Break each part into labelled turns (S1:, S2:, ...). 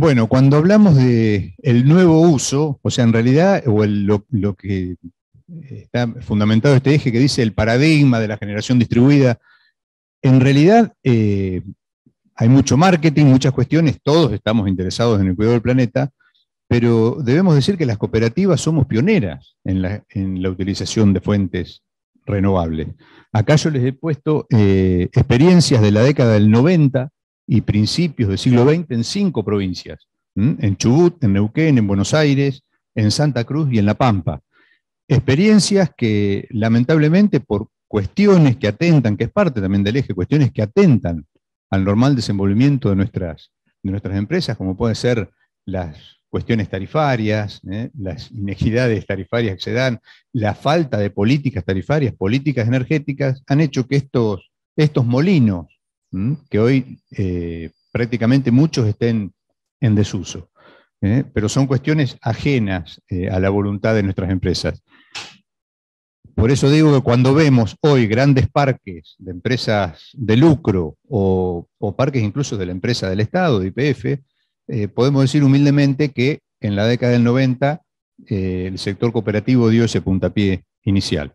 S1: Bueno, cuando hablamos de el nuevo uso, o sea, en realidad, o lo, que eh, está fundamentado este eje que dice el paradigma de la generación distribuida, en realidad eh, hay mucho marketing, muchas cuestiones, todos estamos interesados en el cuidado del planeta, pero debemos decir que las cooperativas somos pioneras en la, utilización de fuentes renovables. Acá yo les he puesto eh, experiencias de la década del 90 y principios del siglo XX en cinco provincias, en Chubut, en Neuquén, en Buenos Aires, en Santa Cruz y en La Pampa. Experiencias que lamentablemente por cuestiones que atentan, que es parte también del eje, cuestiones que atentan al normal desenvolvimiento de nuestras, de nuestras empresas, como pueden ser las cuestiones tarifarias, ¿eh? las inequidades tarifarias que se dan, la falta de políticas tarifarias, políticas energéticas, han hecho que estos, estos molinos que hoy eh, prácticamente muchos estén en desuso, ¿eh? pero son cuestiones ajenas eh, a la voluntad de nuestras empresas. Por eso digo que cuando vemos hoy grandes parques de empresas de lucro o, o parques incluso de la empresa del Estado, de IPF, podemos decir humildemente que en la década del 90 el sector cooperativo dio ese puntapié inicial.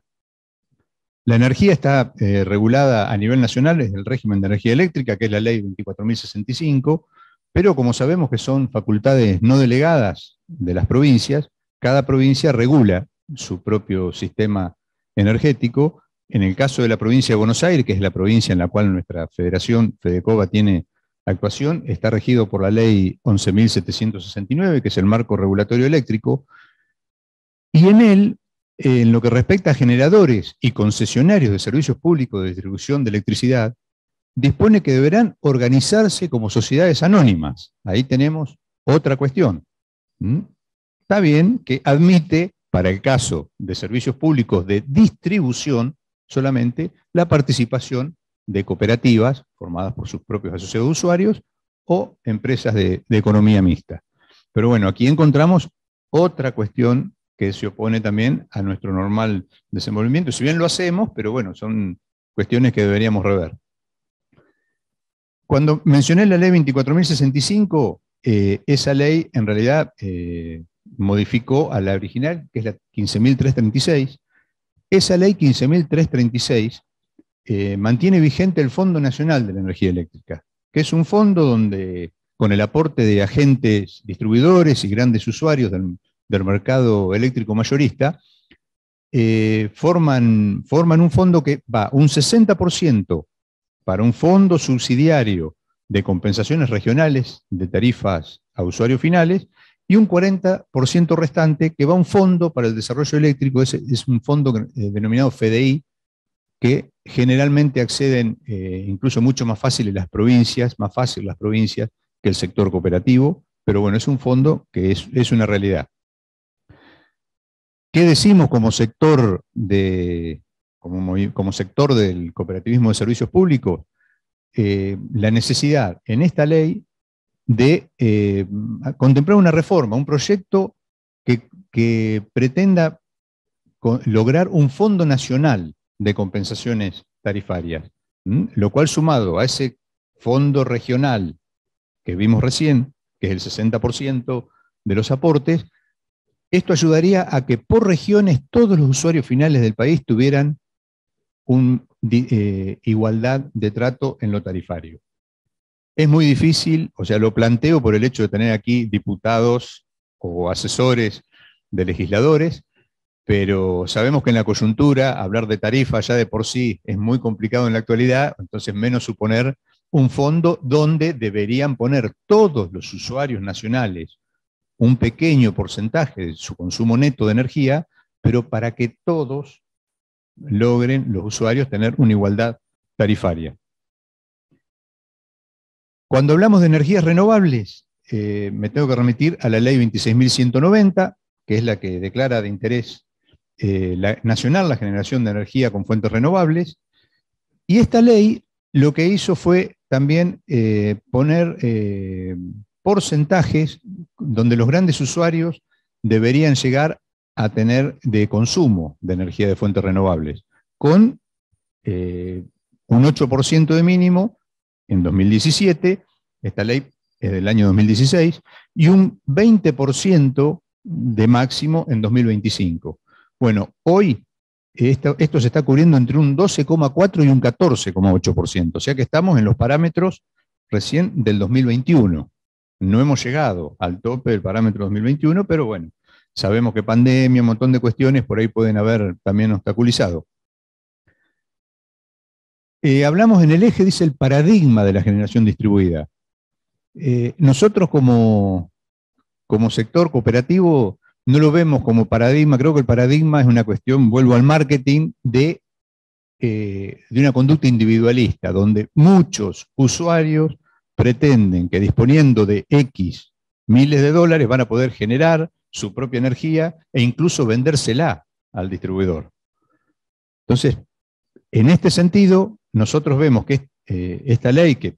S1: La energía está eh, regulada a nivel nacional desde el régimen de energía eléctrica, que es la ley 24.065, pero como sabemos que son facultades no delegadas de las provincias, cada provincia regula su propio sistema energético. En el caso de la provincia de Buenos Aires, que es la provincia en la cual nuestra federación, FEDECOVA, tiene actuación, está regido por la ley 11.769, que es el marco regulatorio eléctrico, y en él en lo que respecta a generadores y concesionarios de servicios públicos de distribución de electricidad, dispone que deberán organizarse como sociedades anónimas. Ahí tenemos otra cuestión. Está bien que admite, para el caso de servicios públicos de distribución, solamente la participación de cooperativas formadas por sus propios asociados usuarios o empresas de, de economía mixta. Pero bueno, aquí encontramos otra cuestión que se opone también a nuestro normal desenvolvimiento. Si bien lo hacemos, pero bueno, son cuestiones que deberíamos rever. Cuando mencioné la ley 24.065, eh, esa ley en realidad eh, modificó a la original, que es la 15.336. Esa ley 15.336 eh, mantiene vigente el Fondo Nacional de la Energía Eléctrica, que es un fondo donde, con el aporte de agentes distribuidores y grandes usuarios del, del mercado eléctrico mayorista, eh, forman, forman un fondo que va un 60% para un fondo subsidiario de compensaciones regionales de tarifas a usuarios finales y un 40% restante que va a un fondo para el desarrollo eléctrico, es, es un fondo eh, denominado FDI, que generalmente acceden eh, incluso mucho más fácil las provincias, más fácil las provincias que el sector cooperativo, pero bueno, es un fondo que es una realidad. ¿Qué decimos como sector, de, como, sector del cooperativismo de servicios públicos? Eh, la necesidad en esta ley de eh, contemplar una reforma, un proyecto que, pretenda lograr un fondo nacional de compensaciones tarifarias, lo cual sumado a ese fondo regional que vimos recién, que es el 60% de los aportes, esto ayudaría a que por regiones todos los usuarios finales del país tuvieran una eh, igualdad de trato en lo tarifario. Es muy difícil, o sea, lo planteo por el hecho de tener aquí diputados o asesores de legisladores, pero sabemos que en la coyuntura hablar de tarifa ya de por sí es muy complicado en la actualidad, entonces menos suponer un fondo donde deberían poner todos los usuarios nacionales un pequeño porcentaje de su consumo neto de energía, pero para que todos logren los usuarios tener una igualdad tarifaria. Cuando hablamos de energías renovables, eh, me tengo que remitir a la ley 26.190, que es la que declara de interés eh, nacional la generación de energía con fuentes renovables. Y esta ley lo que hizo fue también eh, poner porcentajes donde los grandes usuarios deberían llegar a tener de consumo de energía de fuentes renovables, con eh, un 8% de mínimo en 2017, esta ley es del año 2016, y un 20% de máximo en 2025. Bueno, hoy esto, esto se está cubriendo entre un 12,4 y un 14,8%, o sea que estamos en los parámetros recién del 2021. No hemos llegado al tope del parámetro 2021, pero bueno, sabemos que pandemia, un montón de cuestiones por ahí pueden haber también obstaculizado. Eh, hablamos en el eje, dice el paradigma de la generación distribuida. Eh, nosotros como, como sector cooperativo no lo vemos como paradigma, creo que el paradigma es una cuestión, vuelvo al marketing, de, eh, de una conducta individualista, donde muchos usuarios pretenden que disponiendo de X miles de dólares van a poder generar su propia energía e incluso vendérsela al distribuidor. Entonces, en este sentido, nosotros vemos que eh, esta ley, que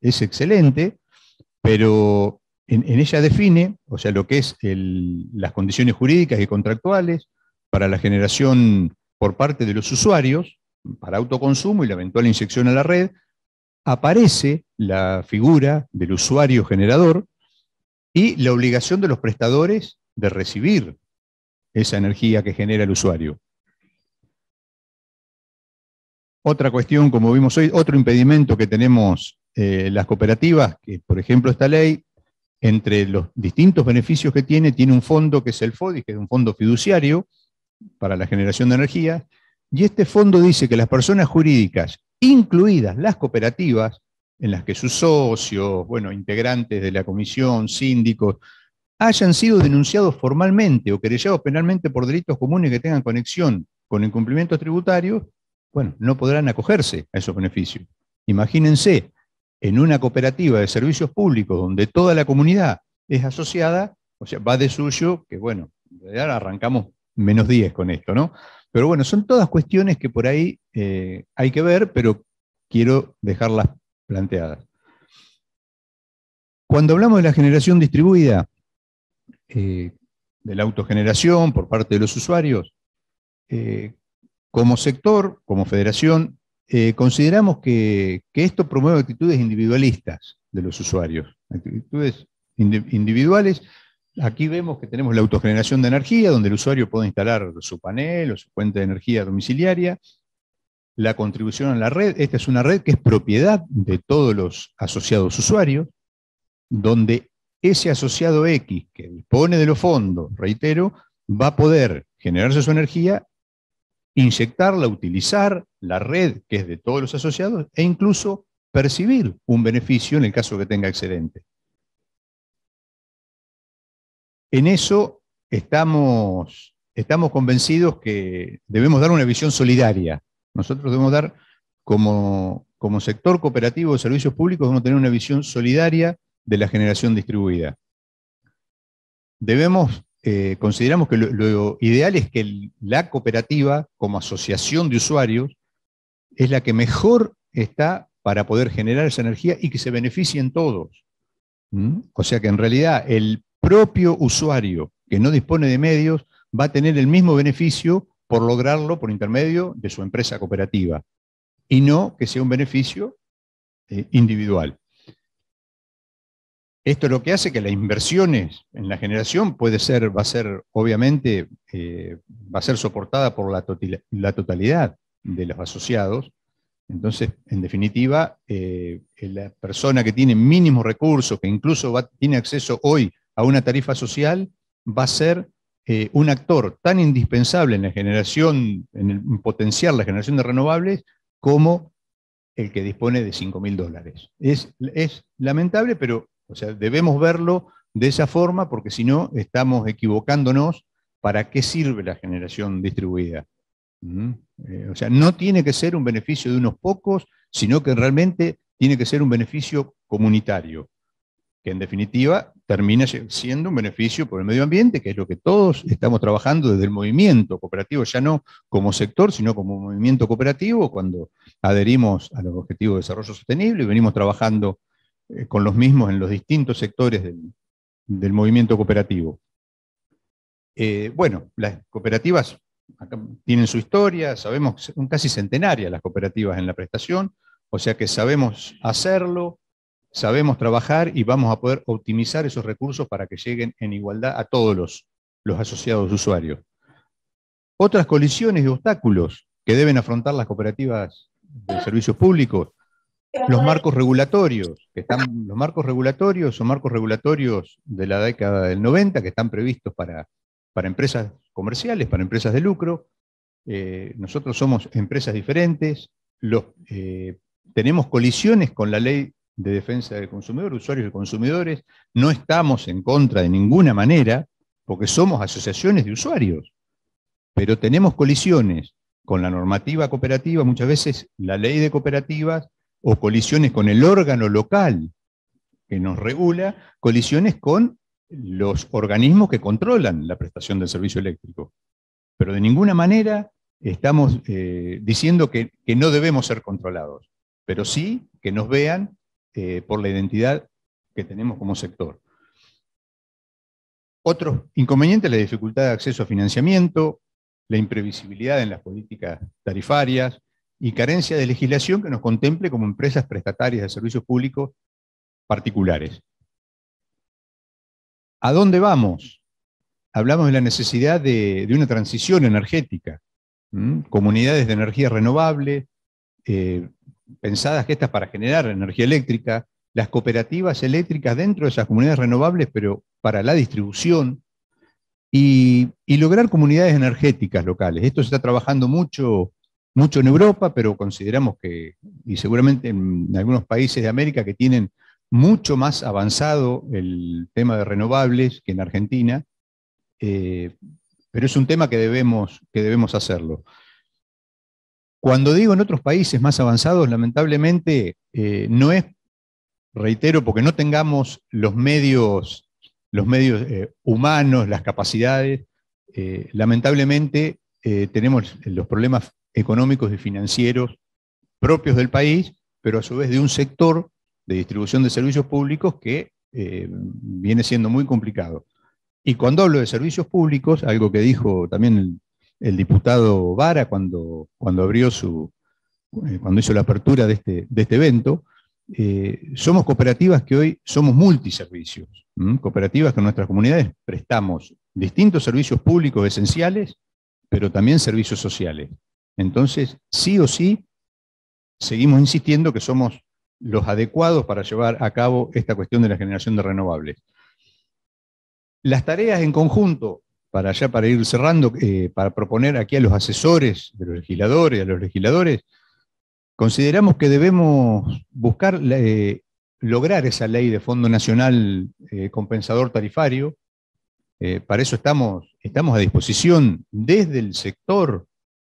S1: es, excelente, pero en, ella define, o sea, lo que es las condiciones jurídicas y contractuales para la generación por parte de los usuarios, para autoconsumo y la eventual inyección a la red, aparece la figura del usuario generador y la obligación de los prestadores de recibir esa energía que genera el usuario. Otra cuestión, como vimos hoy, otro impedimento que tenemos eh, las cooperativas, que por ejemplo esta ley, entre los distintos beneficios que tiene, tiene un fondo que es el FODI, que es un fondo fiduciario para la generación de energía, y este fondo dice que las personas jurídicas incluidas las cooperativas, en las que sus socios, bueno, integrantes de la comisión, síndicos, hayan sido denunciados formalmente o querellados penalmente por delitos comunes que tengan conexión con incumplimientos tributarios, bueno, no podrán acogerse a esos beneficios. Imagínense, en una cooperativa de servicios públicos donde toda la comunidad es asociada, o sea, va de suyo, que bueno, en arrancamos menos 10 con esto, ¿no? Pero bueno, son todas cuestiones que por ahí eh, hay que ver, pero quiero dejarlas planteadas. Cuando hablamos de la generación distribuida, eh, de la autogeneración por parte de los usuarios, eh, como sector, como federación, consideramos que, que esto promueve actitudes individualistas de los usuarios, actitudes individuales Aquí vemos que tenemos la autogeneración de energía, donde el usuario puede instalar su panel o su fuente de energía domiciliaria, la contribución a la red. Esta es una red que es propiedad de todos los asociados usuarios, donde ese asociado X que dispone de los fondos, reitero, va a poder generarse su energía, inyectarla, utilizar la red que es de todos los asociados e incluso percibir un beneficio en el caso que tenga excedente. En eso estamos, estamos convencidos que debemos dar una visión solidaria. Nosotros debemos dar, como, sector cooperativo de servicios públicos, debemos tener una visión solidaria de la generación distribuida. Debemos, eh, consideramos que lo, ideal es que la cooperativa, como asociación de usuarios, es la que mejor está para poder generar esa energía y que se beneficien todos. ¿Mm? O sea que en realidad el propio usuario que no dispone de medios va a tener el mismo beneficio por lograrlo por intermedio de su empresa cooperativa y no que sea un beneficio eh, individual. Esto es lo que hace que las inversiones en la generación puede ser, va a ser, obviamente, eh, va a ser soportada por la, totalidad de los asociados. Entonces, en definitiva, eh, la persona que tiene mínimos recursos, que incluso tiene acceso hoy a una tarifa social va a ser eh, un actor tan indispensable en la generación, en, el, potenciar la generación de renovables, como el que dispone de 5 mil dólares. Es, lamentable, pero o sea, debemos verlo de esa forma porque si no estamos equivocándonos para qué sirve la generación distribuida. Mm, eh, o sea, no tiene que ser un beneficio de unos pocos, sino que realmente tiene que ser un beneficio comunitario que en definitiva termina siendo un beneficio por el medio ambiente, que es lo que todos estamos trabajando desde el movimiento cooperativo, ya no como sector, sino como movimiento cooperativo, cuando adherimos a los objetivos de desarrollo sostenible y venimos trabajando eh, con los mismos en los distintos sectores del, movimiento cooperativo. Eh, bueno, las cooperativas tienen su historia, sabemos, que son casi centenarias las cooperativas en la prestación, o sea que sabemos hacerlo, sabemos trabajar y vamos a poder optimizar esos recursos para que lleguen en igualdad a todos los, asociados usuarios. Otras colisiones y obstáculos que deben afrontar las cooperativas de servicios públicos, los marcos regulatorios, que están, los marcos regulatorios son marcos regulatorios de la década del 90 que están previstos para, para empresas comerciales, para empresas de lucro. Eh, nosotros somos empresas diferentes, los, eh, tenemos colisiones con la ley de defensa del consumidor, usuarios y consumidores, no estamos en contra de ninguna manera, porque somos asociaciones de usuarios, pero tenemos colisiones con la normativa cooperativa, muchas veces la ley de cooperativas, o colisiones con el órgano local que nos regula, colisiones con los organismos que controlan la prestación del servicio eléctrico. Pero de ninguna manera estamos eh, diciendo que no debemos ser controlados, pero sí que nos vean eh, por la identidad que tenemos como sector. inconveniente es la dificultad de acceso a financiamiento, la imprevisibilidad en las políticas tarifarias y carencia de legislación que nos contemple como empresas prestatarias de servicios públicos particulares. ¿A dónde vamos? Hablamos de la necesidad de, una transición energética, comunidades de energía renovable, eh, pensadas que estas para generar energía eléctrica, las cooperativas eléctricas dentro de esas comunidades renovables, pero para la distribución, y, lograr comunidades energéticas locales. Esto se está trabajando mucho, en Europa, pero consideramos que, y seguramente en algunos países de América que tienen mucho más avanzado el tema de renovables que en Argentina, eh, pero es un tema que debemos hacerlo. Cuando digo en otros países más avanzados, lamentablemente eh, no es, reitero, porque no tengamos los medios, los medios eh, humanos, las capacidades. Eh, lamentablemente tenemos los problemas económicos y financieros propios del país, pero a su vez de un sector de distribución de servicios públicos que viene siendo muy complicado. Y cuando hablo de servicios públicos, algo que dijo también el el diputado Vara cuando, cuando abrió su, eh, cuando hizo la apertura de este, de este evento, eh, somos cooperativas que hoy somos multiservicios, cooperativas que en nuestras comunidades prestamos distintos servicios públicos esenciales, pero también servicios sociales. Entonces, sí o sí, seguimos insistiendo que somos los adecuados para llevar a cabo esta cuestión de la generación de renovables. Las tareas en conjunto para allá, para ir cerrando, eh, para proponer aquí a los asesores de los legisladores, a los legisladores, consideramos que debemos buscar eh, lograr esa ley de Fondo Nacional eh, Compensador Tarifario. para eso estamos, estamos a disposición desde el sector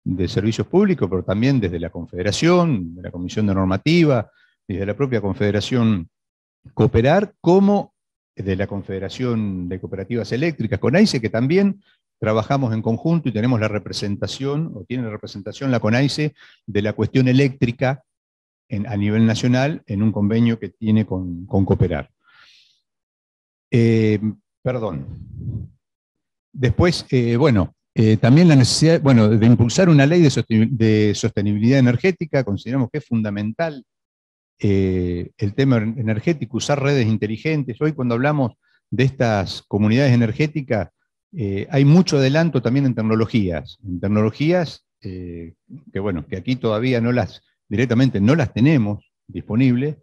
S1: de servicios públicos, pero también desde la Confederación, de la Comisión de Normativa, desde la propia Confederación Cooperar, como de la Confederación de Cooperativas Eléctricas, CONAICE, que también trabajamos en conjunto y tenemos la representación, o tiene la representación la CONAICE, de la cuestión eléctrica a nivel nacional en un convenio que tiene con, Cooperar. Eh, perdón. Después, eh, bueno, eh, también la necesidad, bueno, de impulsar una ley de, sostenibilidad energética, consideramos que es fundamental eh, el tema energético, usar redes inteligentes. Hoy cuando hablamos de estas comunidades energéticas, eh, hay mucho adelanto también en tecnologías, en tecnologías eh, que bueno, que aquí todavía no las, directamente no las tenemos disponibles,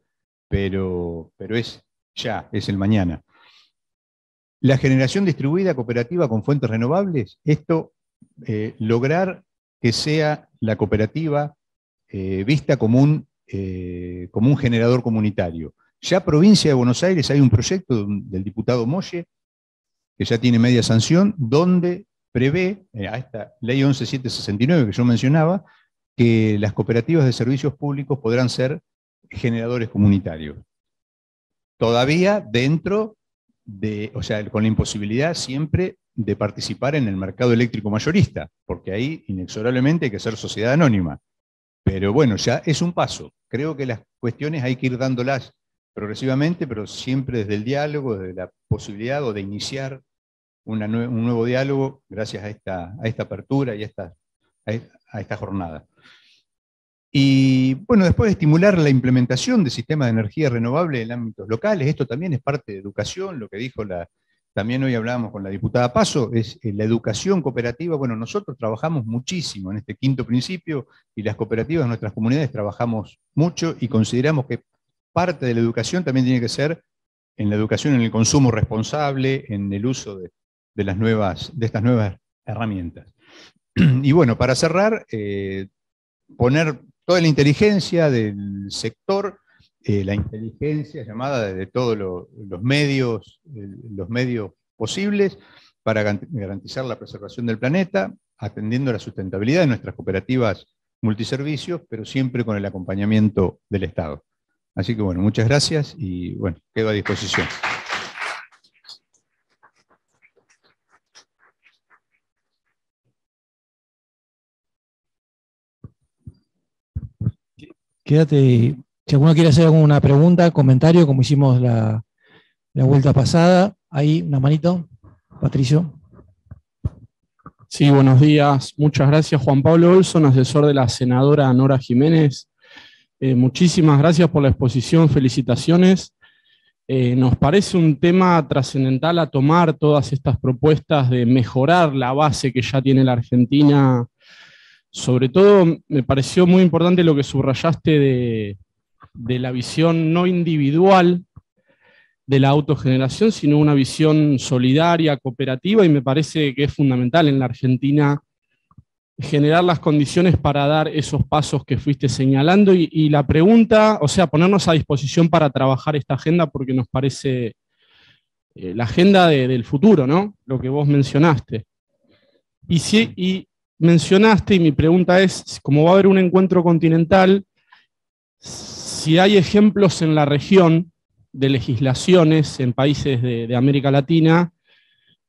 S1: pero, pero es ya, es el mañana. La generación distribuida cooperativa con fuentes renovables, esto, lograr que sea la cooperativa vista como un eh, como un generador comunitario. Ya provincia de Buenos Aires hay un proyecto del diputado Molle, que ya tiene media sanción, donde prevé, eh, a esta ley 11769 que yo mencionaba, que las cooperativas de servicios públicos podrán ser generadores comunitarios. Todavía dentro de, o sea, con la imposibilidad siempre de participar en el mercado eléctrico mayorista, porque ahí inexorablemente hay que ser sociedad anónima. Pero bueno, ya es un paso. Creo que las cuestiones hay que ir dándolas progresivamente, pero siempre desde el diálogo, desde la posibilidad o de iniciar un nuevo diálogo gracias a esta, apertura y a esta, e-, a esta jornada. Y bueno, después de estimular la implementación de sistemas de energía renovable en ámbitos locales, esto también es parte de educación, lo que dijo la, también hoy hablábamos con la diputada Paso, es eh, la educación cooperativa. Bueno, nosotros trabajamos muchísimo en este quinto principio y las cooperativas de nuestras comunidades trabajamos mucho y consideramos que parte de la educación también tiene que ser en la educación, en el consumo responsable, en el uso de, las nuevas, de estas nuevas herramientas. Y bueno, para cerrar, eh, poner toda la inteligencia del sector eh, la inteligencia llamada desde todos los medios, eh, los medios posibles para garantizar la preservación del planeta, atendiendo la sustentabilidad de nuestras cooperativas multiservicios, pero siempre con el acompañamiento del Estado. Así que bueno, muchas gracias y bueno, quedo a disposición.
S2: Quédate si alguno quiere hacer alguna pregunta, comentario, como hicimos la, vuelta pasada, ahí una manito,
S3: Patricio. Sí, buenos días. Muchas gracias, Juan Pablo Olson, asesor de la senadora Nora Jiménez. Eh, muchísimas gracias por la exposición, felicitaciones. Eh, nos parece un tema trascendental a tomar todas estas propuestas de mejorar la base que ya tiene la Argentina. Sobre todo, me pareció muy importante lo que subrayaste de de la visión no individual de la autogeneración, sino una visión solidaria, cooperativa, y me parece que es fundamental en la Argentina generar las condiciones para dar esos pasos que fuiste señalando y, la pregunta, o sea, ponernos a disposición para trabajar esta agenda porque nos parece eh, la agenda del futuro, ¿no? Lo que vos mencionaste. Y, si, y mencionaste, y mi pregunta es, como va a haber un encuentro continental, si hay ejemplos en la región de legislaciones en países de, América Latina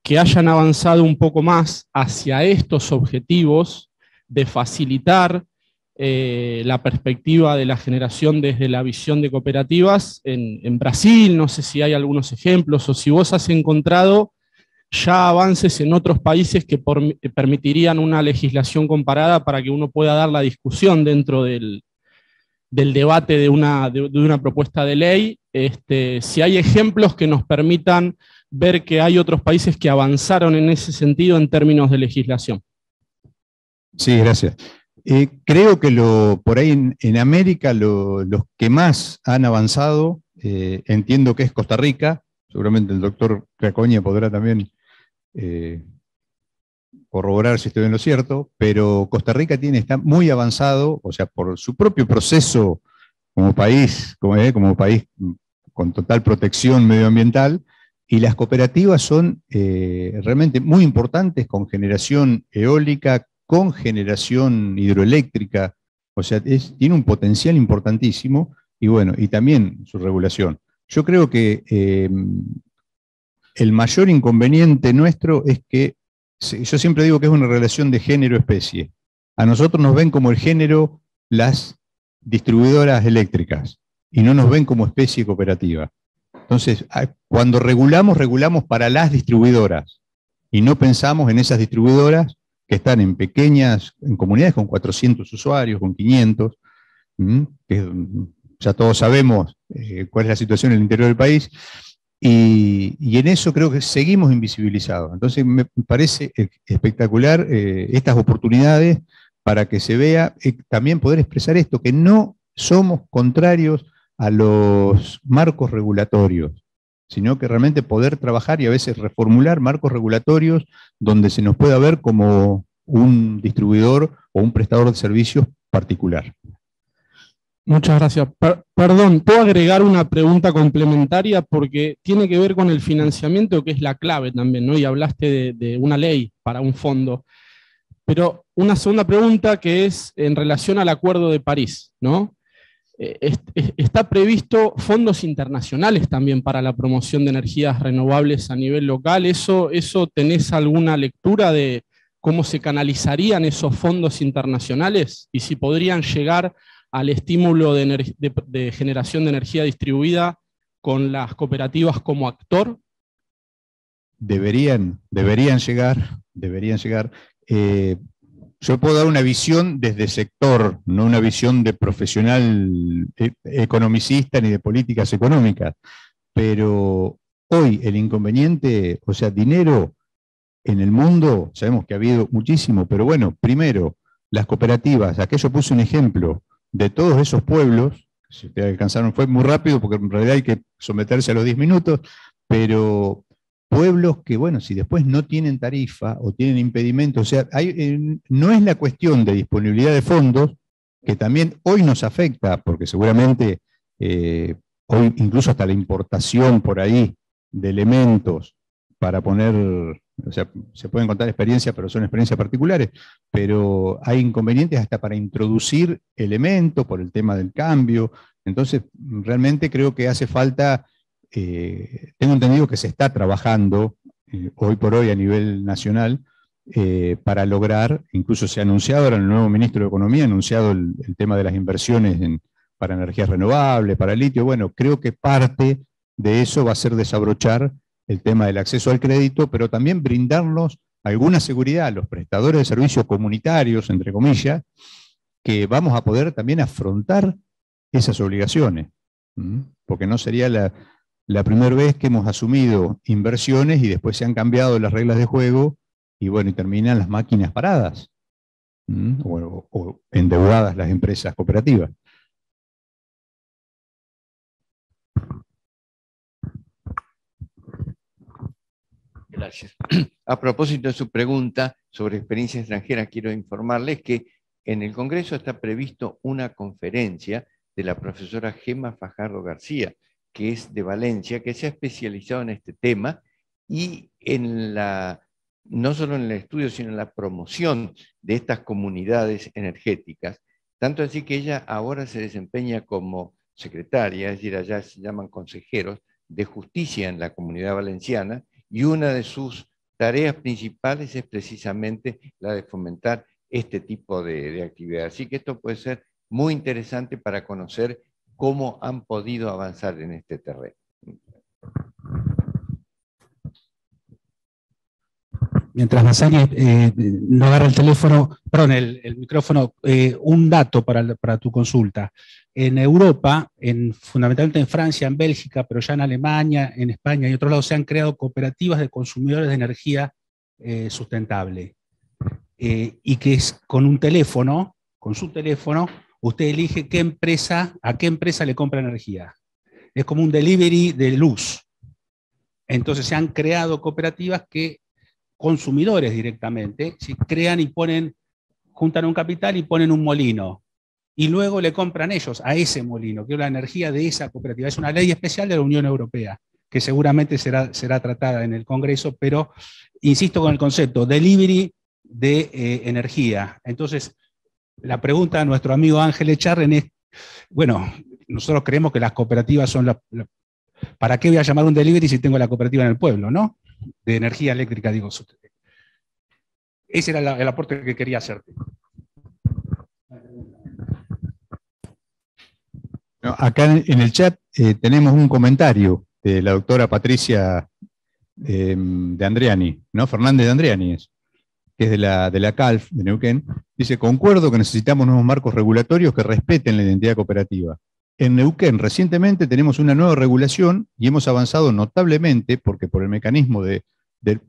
S3: que hayan avanzado un poco más hacia estos objetivos de facilitar eh, la perspectiva de la generación desde la visión de cooperativas en, Brasil, no sé si hay algunos ejemplos o si vos has encontrado ya avances en otros países que permitirían una legislación comparada para que uno pueda dar la discusión dentro del, del debate de una, de, una propuesta de ley, este, si hay ejemplos que nos permitan ver que hay otros países que avanzaron en ese sentido en términos de legislación.
S1: Sí, gracias. Eh, creo que lo, por ahí en, América los que más han avanzado, eh, entiendo que es Costa Rica, seguramente el doctor Cracoña podrá también eh, corroborar si estoy en lo cierto, pero Costa Rica tiene, está muy avanzado, o sea, por su propio proceso como país, como, eh, país con total protección medioambiental, y las cooperativas son eh, realmente muy importantes con generación eólica, con generación hidroeléctrica, o sea, tiene un potencial importantísimo, y bueno, y también su regulación. Yo creo que eh, el mayor inconveniente nuestro es que yo siempre digo que es una relación de género-especie. A nosotros nos ven como el género las distribuidoras eléctricas y no nos ven como especie cooperativa. Entonces, cuando regulamos, regulamos para las distribuidoras y no pensamos en esas distribuidoras que están en pequeñas, en comunidades con 400 usuarios, con 500, que ya todos sabemos eh, cuál es la situación en el interior del país, y, en eso creo que seguimos invisibilizados. Entonces me parece e, espectacular eh, estas oportunidades para que se vea eh, también poder expresar esto, que no somos contrarios a los marcos regulatorios, sino que realmente poder trabajar y a veces reformular marcos regulatorios donde se nos pueda ver como un distribuidor o un prestador de servicios particular.
S3: Muchas gracias. perdón, ¿puedo agregar una pregunta complementaria? Porque tiene que ver con el financiamiento, que es la clave también, ¿no? Y hablaste de, una ley para un fondo. Pero una segunda pregunta que es en relación al Acuerdo de París, ¿no? E, e, está previsto fondos internacionales también para la promoción de energías renovables a nivel local. ¿Eso, eso tenés alguna lectura de cómo se canalizarían esos fondos internacionales y si podrían llegar al estímulo de, generación de energía distribuida con las cooperativas como actor?
S1: Deberían, deberían llegar, deberían llegar. Eh, yo puedo dar una visión desde sector, no una visión de profesional e, economicista ni de políticas económicas, pero hoy el inconveniente, o sea, dinero en el mundo, sabemos que ha habido muchísimo, pero bueno, primero, las cooperativas, aquello puse un ejemplo, de todos esos pueblos, si ustedes alcanzaron, fue muy rápido porque en realidad hay que someterse a los 10 minutos, pero pueblos que, bueno, si después no tienen tarifa o tienen impedimento, o sea, eh, no es la cuestión de disponibilidad de fondos, que también hoy nos afecta, porque seguramente eh, hoy incluso hasta la importación por ahí de elementos para poner o sea, se pueden contar experiencias, pero son experiencias particulares, pero hay inconvenientes hasta para introducir elementos por el tema del cambio. Entonces, realmente creo que hace falta, eh, tengo entendido que se está trabajando eh, hoy por hoy a nivel nacional eh, para lograr, incluso se ha anunciado, ahora el nuevo ministro de Economía ha anunciado el, tema de las inversiones para energías renovables, para litio. Bueno, creo que parte de eso va a ser desabrochar el tema del acceso al crédito, pero también brindarnos alguna seguridad a los prestadores de servicios comunitarios, entre comillas, que vamos a poder también afrontar esas obligaciones, porque no sería la, primera vez que hemos asumido inversiones y después se han cambiado las reglas de juego y bueno, terminan las máquinas paradas
S2: o
S1: endeudadas las empresas cooperativas. Gracias. A propósito de su pregunta sobre experiencia extranjera, quiero informarles que en el Congreso está previsto una conferencia de la profesora Gema Fajardo García, que es de Valencia, que se ha especializado en este tema y en la, no solo en el estudio, sino en la promoción de estas comunidades energéticas. Tanto así que ella ahora se desempeña como secretaria, es decir, allá se llaman consejeros de justicia en la comunidad valenciana, y una de sus tareas principales es precisamente la de fomentar este tipo de, actividad. Así que esto puede ser muy interesante para conocer cómo han podido avanzar en este terreno.
S2: mientras Basani eh, no agarra el teléfono, perdón, el, micrófono, eh, un dato para, tu consulta en Europa, en, fundamentalmente en Francia, en Bélgica, pero ya en Alemania, en España y otros lados, se han creado cooperativas de consumidores de energía eh, sustentable. Eh, y que es con un teléfono, con su teléfono, usted elige qué empresa, a qué empresa le compra energía. Es como un delivery de luz. Entonces se han creado cooperativas que consumidores directamente, si crean y ponen, juntan un capital y ponen un molino y luego le compran ellos a ese molino, que es la energía de esa cooperativa. Es una ley especial de la Unión Europea, que seguramente será, será tratada en el Congreso, pero insisto con el concepto, delivery de eh, energía. Entonces, la pregunta a nuestro amigo Ángel Echarren es, bueno, nosotros creemos que las cooperativas son las... ¿Para qué voy a llamar un delivery si tengo la cooperativa en el pueblo, no? De energía eléctrica, digo. Ese era el aporte que quería hacerte.
S1: Acá en el chat eh, tenemos un comentario de la doctora Patricia em, de Andriani, ¿no? Fernández de Andriani que es de la, de la CALF de Neuquén. Dice, concuerdo que necesitamos nuevos marcos regulatorios que respeten la identidad cooperativa. En Neuquén recientemente tenemos una nueva regulación y hemos avanzado notablemente porque por el mecanismo del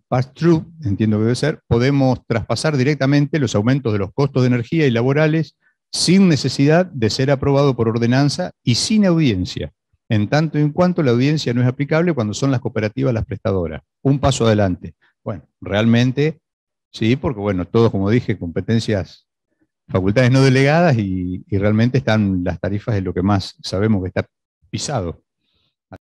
S1: pass-through, entiendo que debe ser, podemos traspasar directamente los aumentos de los costos de energía y laborales sin necesidad de ser aprobado por ordenanza y sin audiencia, en tanto y en cuanto la audiencia no es aplicable cuando son las cooperativas las prestadoras. Un paso adelante. Bueno, realmente sí, porque bueno, todo, como dije, competencias, facultades no delegadas y, y realmente están las tarifas de lo que más sabemos que está pisado.